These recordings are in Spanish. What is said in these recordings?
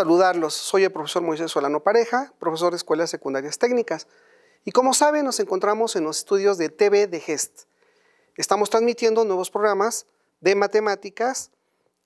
saludarlos. Soy el profesor Moisés Solano Pareja, profesor de Escuelas Secundarias Técnicas. Y como saben, nos encontramos en los estudios de TV de GEST. Estamos transmitiendo nuevos programas de matemáticas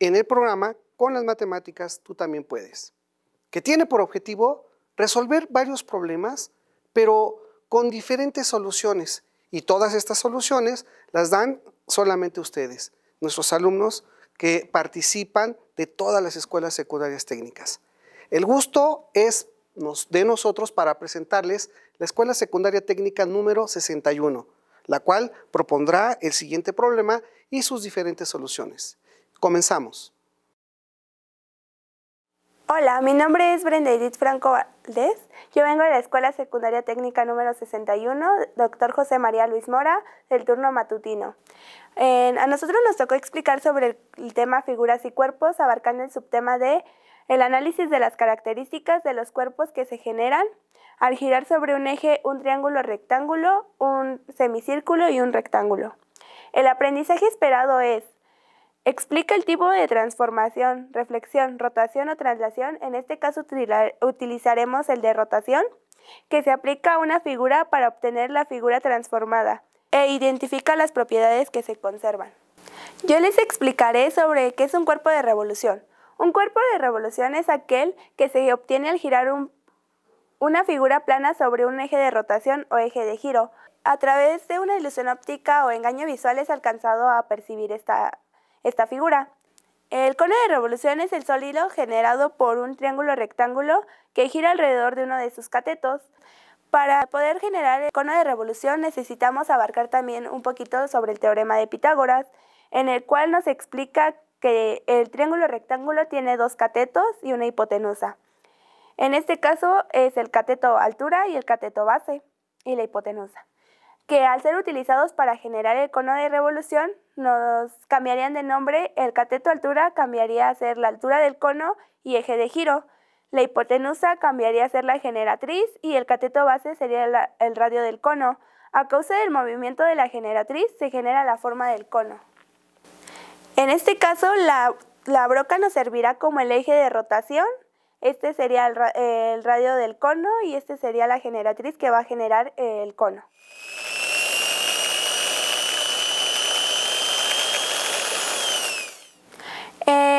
en el programa Con las matemáticas tú también puedes, que tiene por objetivo resolver varios problemas, pero con diferentes soluciones. Y todas estas soluciones las dan solamente ustedes, nuestros alumnos que participan de todas las escuelas secundarias técnicas. El gusto es de nosotros para presentarles la Escuela Secundaria Técnica número 61, la cual propondrá el siguiente problema y sus diferentes soluciones. Comenzamos. Hola, mi nombre es Brenda Edith Franco Valdés. Yo vengo de la Escuela Secundaria Técnica número 61, doctor José María Luis Mora, del turno matutino. a nosotros nos tocó explicar sobre el tema figuras y cuerpos, abarcando el subtema de el análisis de las características de los cuerpos que se generan al girar sobre un eje un triángulo rectángulo, un semicírculo y un rectángulo. El aprendizaje esperado es Explica el tipo de transformación, reflexión, rotación o traslación, En este caso utilizaremos el de rotación, que se aplica a una figura para obtener la figura transformada e identifica las propiedades que se conservan. Yo les explicaré sobre qué es un cuerpo de revolución. Un cuerpo de revolución es aquel que se obtiene al girar una figura plana sobre un eje de rotación o eje de giro. A través de una ilusión óptica o engaño visual es alcanzado a percibir esta esta figura. El cono de revolución es el sólido generado por un triángulo rectángulo que gira alrededor de uno de sus catetos. Para poder generar el cono de revolución necesitamos abarcar también un poquito sobre el teorema de Pitágoras, en el cual nos explica que el triángulo rectángulo tiene dos catetos y una hipotenusa. En este caso es el cateto altura y el cateto base y la hipotenusa que al ser utilizados para generar el cono de revolución, nos cambiarían de nombre, el cateto altura cambiaría a ser la altura del cono y eje de giro, la hipotenusa cambiaría a ser la generatriz y el cateto base sería el radio del cono. A causa del movimiento de la generatriz se genera la forma del cono. En este caso, la, broca nos servirá como el eje de rotación, este sería el radio del cono y este sería la generatriz que va a generar el cono.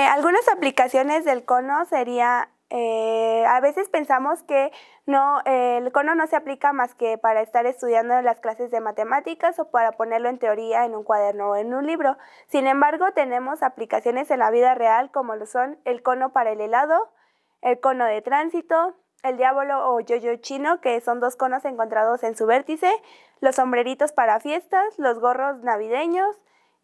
algunas aplicaciones del cono sería, eh, a veces pensamos que no, eh, el cono no se aplica más que para estar estudiando las clases de matemáticas o para ponerlo en teoría en un cuaderno o en un libro. Sin embargo, tenemos aplicaciones en la vida real como lo son el cono para el helado, el cono de tránsito, el diablo o yo chino, que son dos conos encontrados en su vértice, los sombreritos para fiestas, los gorros navideños,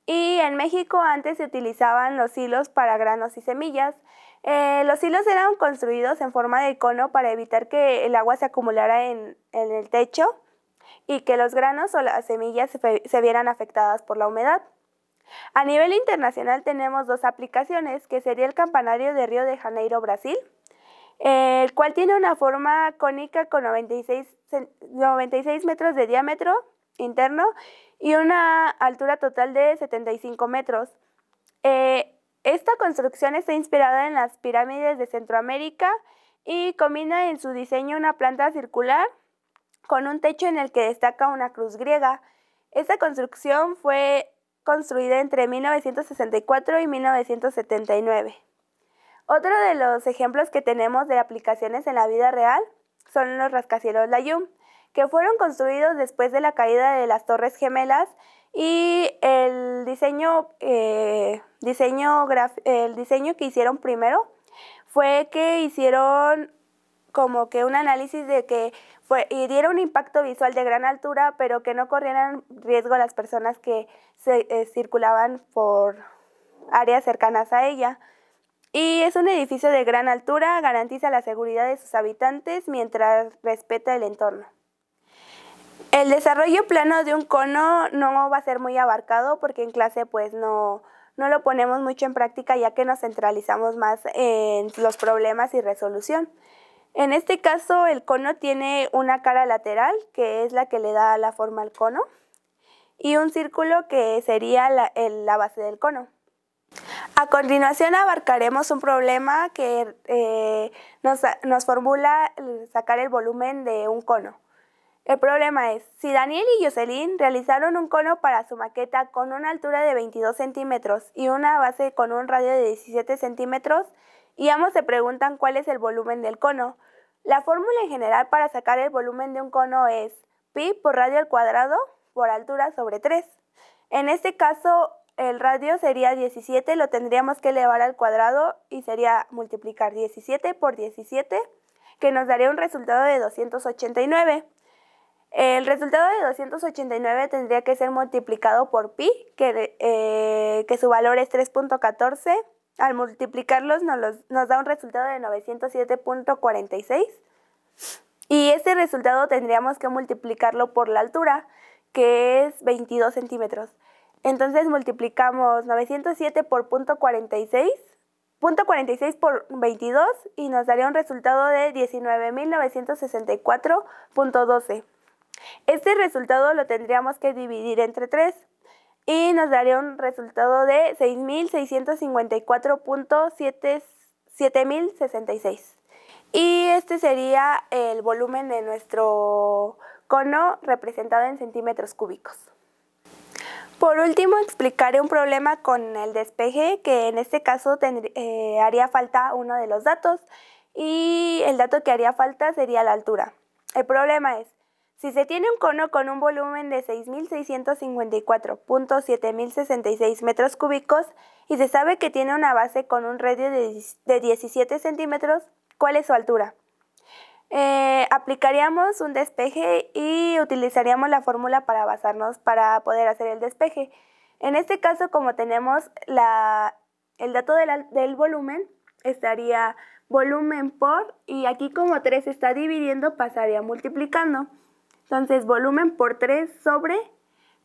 y en México antes se utilizaban los hilos para granos y semillas. Eh, los hilos eran construidos en forma de cono para evitar que el agua se acumulara en, el techo y que los granos o las semillas se, vieran afectadas por la humedad. A nivel internacional tenemos dos aplicaciones, que sería el campanario de Río de Janeiro, Brasil, el cual tiene una forma cónica con 96 metros de diámetro interno y una altura total de 75 metros. Eh, esta construcción está inspirada en las pirámides de Centroamérica y combina en su diseño una planta circular con un techo en el que destaca una cruz griega. Esta construcción fue construida entre 1964 y 1979. Otro de los ejemplos que tenemos de aplicaciones en la vida real son los rascacielos Layum que fueron construidos después de la caída de las Torres Gemelas y el diseño, eh, diseño el diseño que hicieron primero fue que hicieron como que un análisis de que fue, y diera un impacto visual de gran altura, pero que no corrieran riesgo las personas que se, eh, circulaban por áreas cercanas a ella. Y es un edificio de gran altura, garantiza la seguridad de sus habitantes mientras respeta el entorno. El desarrollo plano de un cono no va a ser muy abarcado porque en clase pues no, lo ponemos mucho en práctica ya que nos centralizamos más en los problemas y resolución. En este caso el cono tiene una cara lateral que es la que le da la forma al cono y un círculo que sería la, base del cono. A continuación abarcaremos un problema que eh, nos formula sacar el volumen de un cono. El problema es, si Daniel y Jocelyn realizaron un cono para su maqueta con una altura de 22 centímetros y una base con un radio de 17 centímetros, y ambos se preguntan cuál es el volumen del cono. La fórmula en general para sacar el volumen de un cono es pi por radio al cuadrado por altura sobre 3. En este caso, el radio sería 17, lo tendríamos que elevar al cuadrado y sería multiplicar 17 por 17, que nos daría un resultado de 289. El resultado de 289 tendría que ser multiplicado por pi, que, eh, su valor es 3.14. Al multiplicarlos nos, da un resultado de 907.46. Y este resultado tendríamos que multiplicarlo por la altura, que es 22 centímetros. Entonces multiplicamos 907 por 0.46, 46, por 22 y nos daría un resultado de 19.964.12. Este resultado lo tendríamos que dividir entre 3 y nos daría un resultado de 6.654.7066. Y este sería el volumen de nuestro cono representado en centímetros cúbicos. Por último, explicaré un problema con el despeje, que en este caso eh, haría falta uno de los datos y el dato que haría falta sería la altura. El problema es, si se tiene un cono con un volumen de 6.654.7066 metros cúbicos y se sabe que tiene una base con un radio de 17 centímetros, ¿cuál es su altura? Eh, aplicaríamos un despeje y utilizaríamos la fórmula para basarnos para poder hacer el despeje. En este caso, como tenemos la, el dato del volumen, estaría volumen por, y aquí como 3 está dividiendo, pasaría multiplicando. Entonces, volumen por 3 sobre,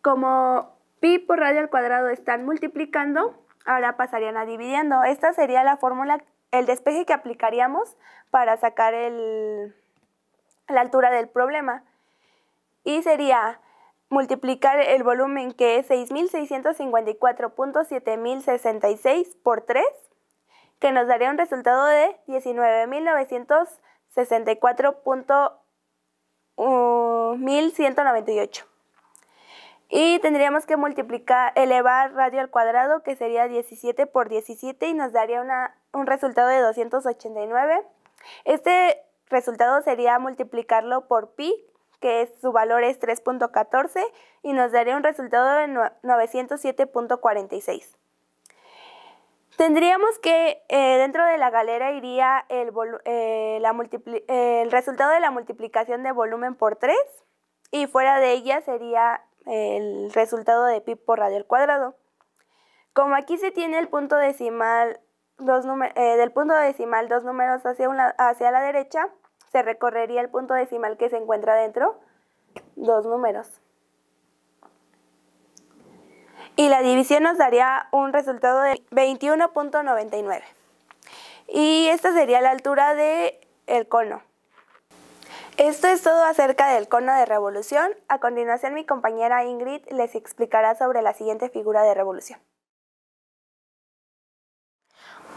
como pi por radio al cuadrado están multiplicando, ahora pasarían a dividiendo. Esta sería la fórmula, el despeje que aplicaríamos para sacar el, la altura del problema. Y sería multiplicar el volumen que es 6.654.7066 por 3, que nos daría un resultado de 19.964.80. 1198. Y tendríamos que multiplicar, elevar radio al cuadrado, que sería 17 por 17 y nos daría un resultado de 289. Este resultado sería multiplicarlo por pi, que su valor es 3.14 y nos daría un resultado de 907.46. Tendríamos que eh, dentro de la galera iría el, eh, el, resultado de la multiplicación de volumen por 3 y fuera de ella sería el resultado de pi por radio al cuadrado. Como aquí se tiene el punto decimal, dos eh, del punto decimal dos números hacia, hacia la derecha, se recorrería el punto decimal que se encuentra dentro, dos números y la división nos daría un resultado de 21.99. Y esta sería la altura del el cono. Esto es todo acerca del cono de revolución. A continuación mi compañera Ingrid les explicará sobre la siguiente figura de revolución.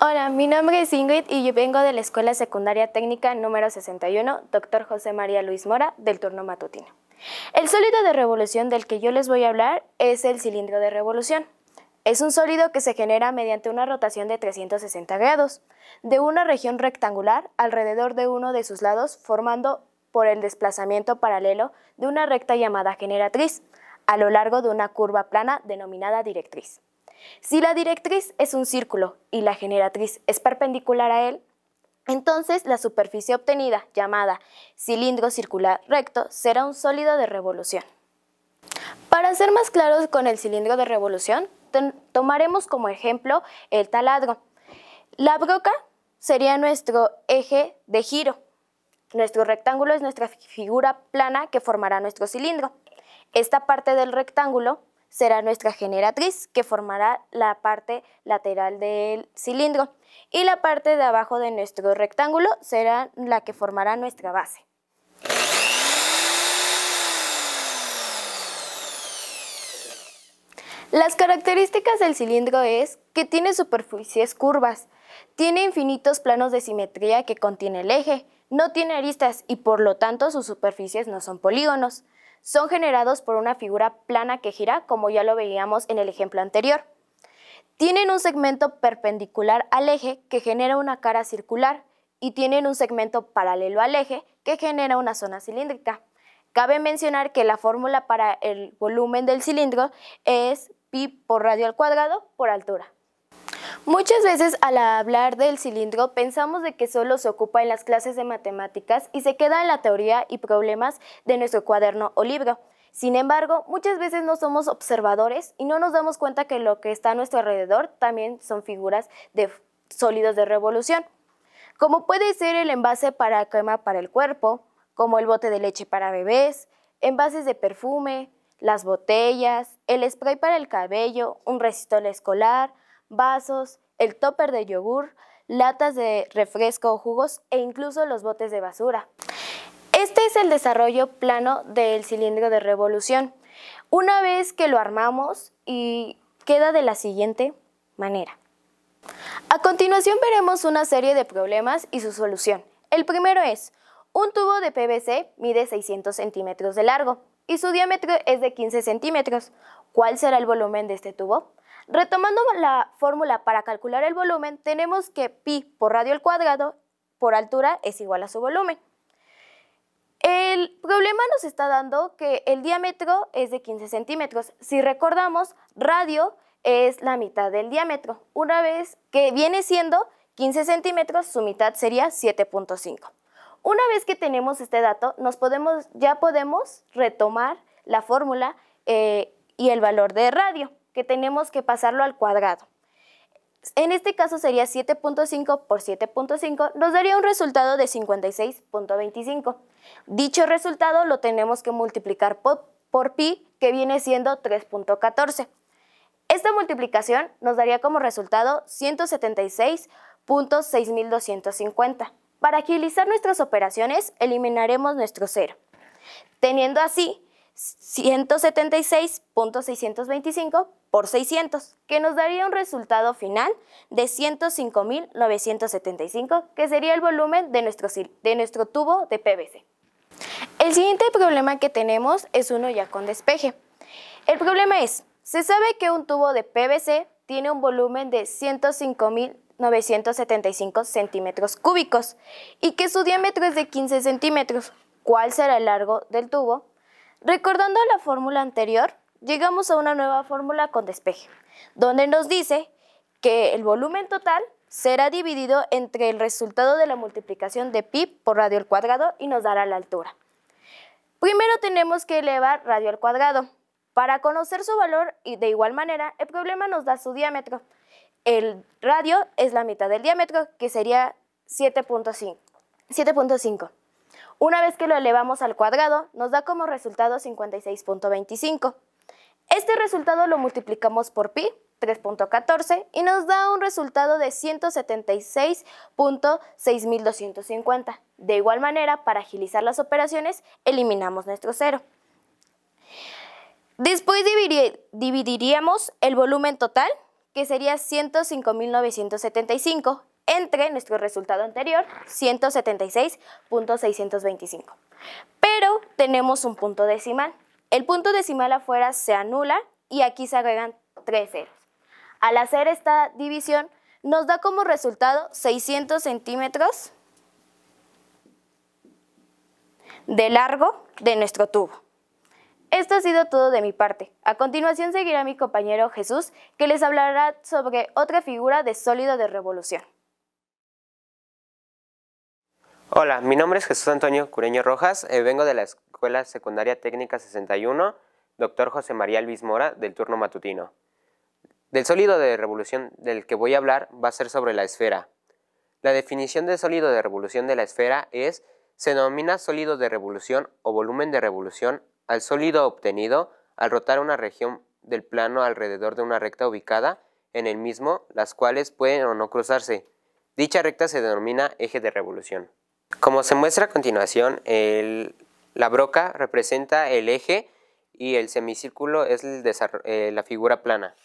Hola, mi nombre es Ingrid y yo vengo de la Escuela Secundaria Técnica número 61, Dr. José María Luis Mora, del turno matutino. El sólido de revolución del que yo les voy a hablar es el cilindro de revolución. Es un sólido que se genera mediante una rotación de 360 grados de una región rectangular alrededor de uno de sus lados formando por el desplazamiento paralelo de una recta llamada generatriz a lo largo de una curva plana denominada directriz. Si la directriz es un círculo y la generatriz es perpendicular a él, entonces, la superficie obtenida, llamada cilindro circular recto, será un sólido de revolución. Para ser más claros con el cilindro de revolución, tomaremos como ejemplo el taladro. La broca sería nuestro eje de giro. Nuestro rectángulo es nuestra figura plana que formará nuestro cilindro. Esta parte del rectángulo será nuestra generatriz que formará la parte lateral del cilindro y la parte de abajo de nuestro rectángulo será la que formará nuestra base. Las características del cilindro es que tiene superficies curvas, tiene infinitos planos de simetría que contiene el eje, no tiene aristas y por lo tanto sus superficies no son polígonos son generados por una figura plana que gira, como ya lo veíamos en el ejemplo anterior. Tienen un segmento perpendicular al eje que genera una cara circular y tienen un segmento paralelo al eje que genera una zona cilíndrica. Cabe mencionar que la fórmula para el volumen del cilindro es pi por radio al cuadrado por altura. Muchas veces al hablar del cilindro pensamos de que solo se ocupa en las clases de matemáticas y se queda en la teoría y problemas de nuestro cuaderno o libro. Sin embargo, muchas veces no somos observadores y no nos damos cuenta que lo que está a nuestro alrededor también son figuras de sólidos de revolución, como puede ser el envase para crema para el cuerpo, como el bote de leche para bebés, envases de perfume, las botellas, el spray para el cabello, un resistol escolar, vasos, el topper de yogur, latas de refresco o jugos e incluso los botes de basura. Este es el desarrollo plano del cilindro de revolución. Una vez que lo armamos y queda de la siguiente manera. A continuación veremos una serie de problemas y su solución. El primero es, un tubo de PVC mide 600 centímetros de largo y su diámetro es de 15 centímetros. ¿Cuál será el volumen de este tubo? Retomando la fórmula para calcular el volumen, tenemos que pi por radio al cuadrado por altura es igual a su volumen. El problema nos está dando que el diámetro es de 15 centímetros. Si recordamos, radio es la mitad del diámetro. Una vez que viene siendo 15 centímetros, su mitad sería 7.5. Una vez que tenemos este dato, ya podemos retomar la fórmula eh, y el valor de radio que tenemos que pasarlo al cuadrado. En este caso sería 7.5 por 7.5, nos daría un resultado de 56.25. Dicho resultado lo tenemos que multiplicar por, pi, que viene siendo 3.14. Esta multiplicación nos daría como resultado 176.6250. Para agilizar nuestras operaciones, eliminaremos nuestro cero, teniendo así 176.625 por 600, que nos daría un resultado final de 105.975, que sería el volumen de nuestro, de nuestro tubo de PVC. El siguiente problema que tenemos es uno ya con despeje. El problema es, se sabe que un tubo de PVC tiene un volumen de 105.975 centímetros cúbicos y que su diámetro es de 15 centímetros. ¿Cuál será el largo del tubo? Recordando la fórmula anterior, llegamos a una nueva fórmula con despeje, donde nos dice que el volumen total será dividido entre el resultado de la multiplicación de pi por radio al cuadrado y nos dará la altura. Primero tenemos que elevar radio al cuadrado. Para conocer su valor y de igual manera, el problema nos da su diámetro. El radio es la mitad del diámetro, que sería 7.5. Una vez que lo elevamos al cuadrado, nos da como resultado 56.25. Este resultado lo multiplicamos por pi, 3.14, y nos da un resultado de 176.6250. De igual manera, para agilizar las operaciones, eliminamos nuestro cero. Después dividiríamos el volumen total, que sería 105.975, entre nuestro resultado anterior, 176.625. Pero tenemos un punto decimal, el punto decimal afuera se anula y aquí se agregan tres ceros. Al hacer esta división, nos da como resultado 600 centímetros de largo de nuestro tubo. Esto ha sido todo de mi parte. A continuación seguirá mi compañero Jesús, que les hablará sobre otra figura de sólido de revolución. Hola, mi nombre es Jesús Antonio Cureño Rojas, eh, vengo de la Escuela Secundaria Técnica 61, doctor José María Luis Mora, del turno matutino. Del sólido de revolución del que voy a hablar va a ser sobre la esfera. La definición de sólido de revolución de la esfera es, se denomina sólido de revolución o volumen de revolución al sólido obtenido al rotar una región del plano alrededor de una recta ubicada en el mismo, las cuales pueden o no cruzarse. Dicha recta se denomina eje de revolución. Como se muestra a continuación, la broca representa el eje y el semicírculo es eh, la figura plana.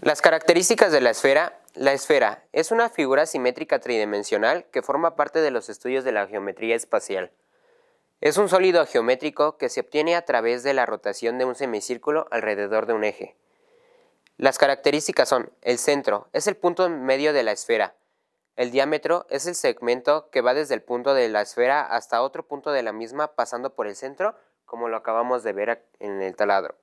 Las características de la esfera. La esfera es una figura simétrica tridimensional que forma parte de los estudios de la geometría espacial. Es un sólido geométrico que se obtiene a través de la rotación de un semicírculo alrededor de un eje. Las características son, el centro es el punto medio de la esfera, el diámetro es el segmento que va desde el punto de la esfera hasta otro punto de la misma pasando por el centro, como lo acabamos de ver en el taladro.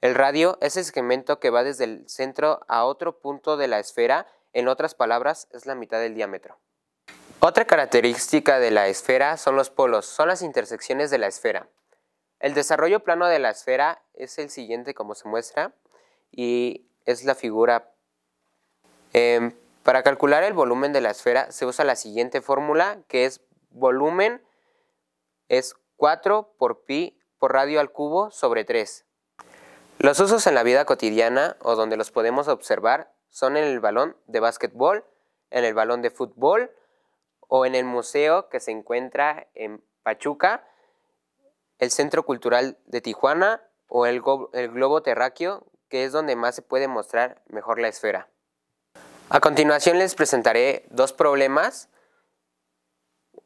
El radio es el segmento que va desde el centro a otro punto de la esfera, en otras palabras, es la mitad del diámetro. Otra característica de la esfera son los polos, son las intersecciones de la esfera. El desarrollo plano de la esfera es el siguiente como se muestra y es la figura. Em, para calcular el volumen de la esfera se usa la siguiente fórmula que es volumen es 4 por pi por radio al cubo sobre 3. Los usos en la vida cotidiana o donde los podemos observar son en el balón de básquetbol, en el balón de fútbol o en el museo que se encuentra en Pachuca, el Centro Cultural de Tijuana o el, el globo terráqueo, que es donde más se puede mostrar mejor la esfera. A continuación les presentaré dos problemas.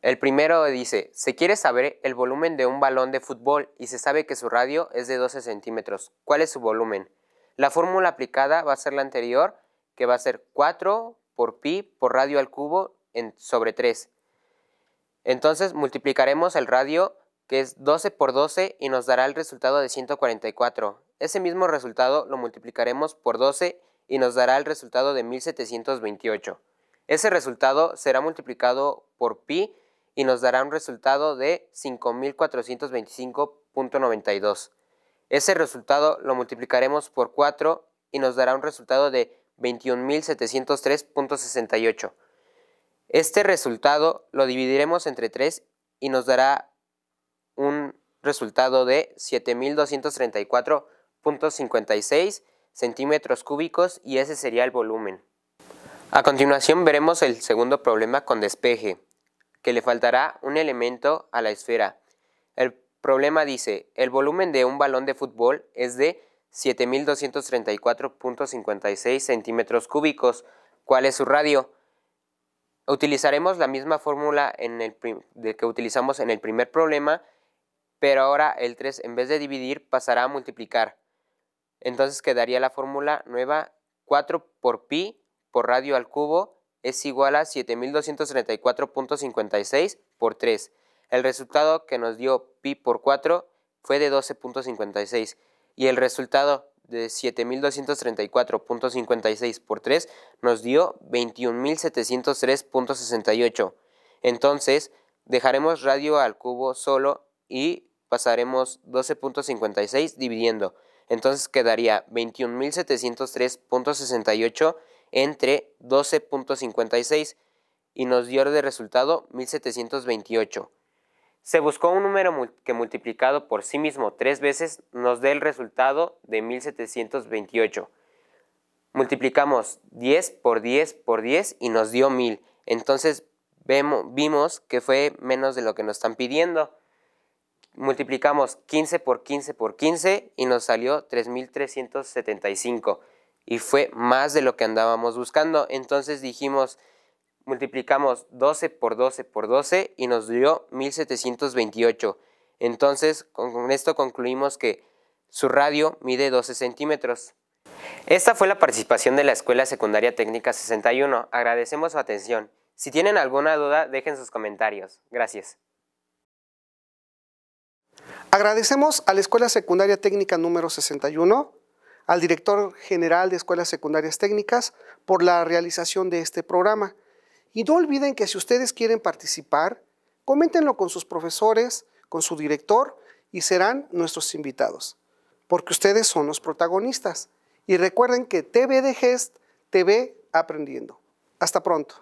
El primero dice, se quiere saber el volumen de un balón de fútbol y se sabe que su radio es de 12 centímetros. ¿Cuál es su volumen? La fórmula aplicada va a ser la anterior, que va a ser 4 por pi por radio al cubo sobre 3. Entonces multiplicaremos el radio, que es 12 por 12, y nos dará el resultado de 144. Ese mismo resultado lo multiplicaremos por 12 y nos dará el resultado de 1728. Ese resultado será multiplicado por pi y nos dará un resultado de 5425.92. Ese resultado lo multiplicaremos por 4 y nos dará un resultado de 21.703.68. Este resultado lo dividiremos entre 3 y nos dará un resultado de 7.234.56 centímetros cúbicos y ese sería el volumen. A continuación veremos el segundo problema con despeje, que le faltará un elemento a la esfera. El problema dice, el volumen de un balón de fútbol es de 7.234.56 centímetros cúbicos. ¿Cuál es su radio? Utilizaremos la misma fórmula en el que utilizamos en el primer problema, pero ahora el 3 en vez de dividir pasará a multiplicar. Entonces quedaría la fórmula nueva 4 por pi por radio al cubo es igual a 7234.56 por 3. El resultado que nos dio pi por 4 fue de 12.56 y el resultado de 7.234.56 por 3 nos dio 21.703.68. Entonces, dejaremos radio al cubo solo y pasaremos 12.56 dividiendo entonces quedaría 21.703.68 entre 12.56 y nos dio de resultado 1.728. Se buscó un número que multiplicado por sí mismo tres veces nos dé el resultado de 1.728. Multiplicamos 10 por 10 por 10 y nos dio 1.000. Entonces vemos, vimos que fue menos de lo que nos están pidiendo multiplicamos 15 por 15 por 15 y nos salió 3.375 y fue más de lo que andábamos buscando. Entonces dijimos, multiplicamos 12 por 12 por 12 y nos dio 1.728. Entonces con esto concluimos que su radio mide 12 centímetros. Esta fue la participación de la Escuela Secundaria Técnica 61. Agradecemos su atención. Si tienen alguna duda, dejen sus comentarios. Gracias. Agradecemos a la Escuela Secundaria Técnica número 61, al director general de Escuelas Secundarias Técnicas por la realización de este programa. Y no olviden que si ustedes quieren participar, coméntenlo con sus profesores, con su director y serán nuestros invitados, porque ustedes son los protagonistas. Y recuerden que TV de Gest te aprendiendo. Hasta pronto.